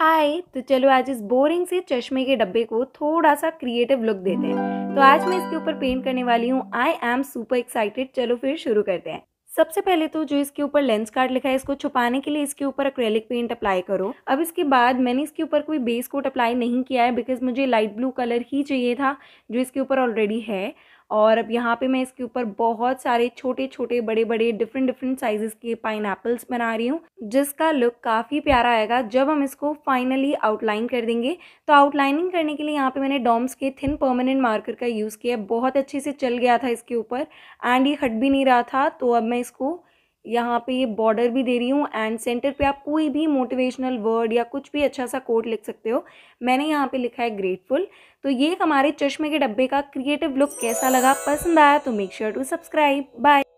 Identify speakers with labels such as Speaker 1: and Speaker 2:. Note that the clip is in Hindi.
Speaker 1: हाय तो चलो आज इस बोरिंग से चश्मे के डब्बे को थोड़ा सा क्रिएटिव लुक देते हैं तो आज मैं इसके ऊपर पेंट करने वाली हूँ आई एम सुपर एक्साइटेड चलो फिर शुरू करते हैं सबसे पहले तो जो इसके ऊपर लेंस कार्ड लिखा है इसको छुपाने के लिए इसके ऊपर अक्रेलिक पेंट अप्लाई करो अब इसके बाद मैंने इसके ऊपर कोई बेस कोट अप्लाई नहीं किया है बिकॉज मुझे लाइट ब्लू कलर ही चाहिए था जो इसके ऊपर ऑलरेडी है और अब यहाँ पे मैं इसके ऊपर बहुत सारे छोटे छोटे बड़े बड़े डिफरेंट डिफरेंट साइजेस के पाइन बना रही हूँ जिसका लुक काफ़ी प्यारा आएगा जब हम इसको फाइनली आउटलाइन कर देंगे तो आउटलाइनिंग करने के लिए यहाँ पे मैंने डॉम्स के थिन परमानेंट मार्कर का यूज़ किया बहुत अच्छे से चल गया था इसके ऊपर एंड ये हट भी नहीं रहा था तो अब मैं इसको यहाँ पे ये बॉर्डर भी दे रही हूँ एंड सेंटर पे आप कोई भी मोटिवेशनल वर्ड या कुछ भी अच्छा सा कोट लिख सकते हो मैंने यहाँ पे लिखा है ग्रेटफुल तो ये हमारे चश्मे के डब्बे का क्रिएटिव लुक कैसा लगा पसंद आया तो make sure to subscribe bye